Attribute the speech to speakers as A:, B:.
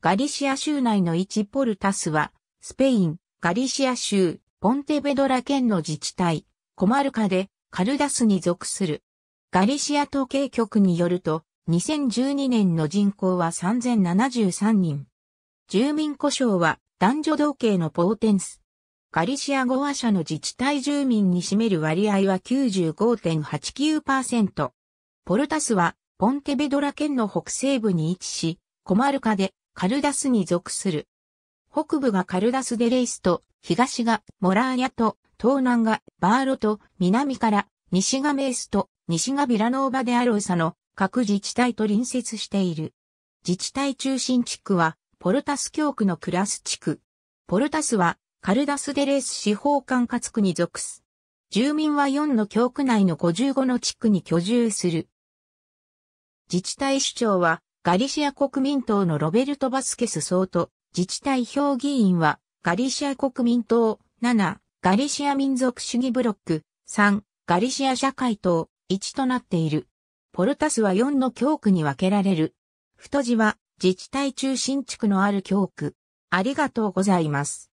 A: ガリシア州内の一ポルタスは、スペイン、ガリシア州、ポンテベドラ県の自治体、コマルカで、カルダスに属する。ガリシア統計局によると、2012年の人口は3073人。住民故障は男女同系のポーテンス。ガリシア語話者の自治体住民に占める割合は95.89%。ポルタスはポンテベドラ県の北西部に位置し、コマルカでカルダスに属する。北部がカルダスデレイスと、東がモラーニャと、東南がバーロと、南から西がメースと、西がビラノーバでアローサの各自治体と隣接している。自治体中心地区は、ポルタス教区のクラス地区。ポルタスは、カルダスデレース司法管轄区に属す。住民は4の教区内の55の地区に居住する。自治体首長は、ガリシア国民党のロベルト・バスケス総と、自治体評議員は、ガリシア国民党、7、ガリシア民族主義ブロック、3、ガリシア社会党、1となっている。ポルタスは4の教区に分けられる。太字は、自治体中心地区のある教区。ありがとうございます。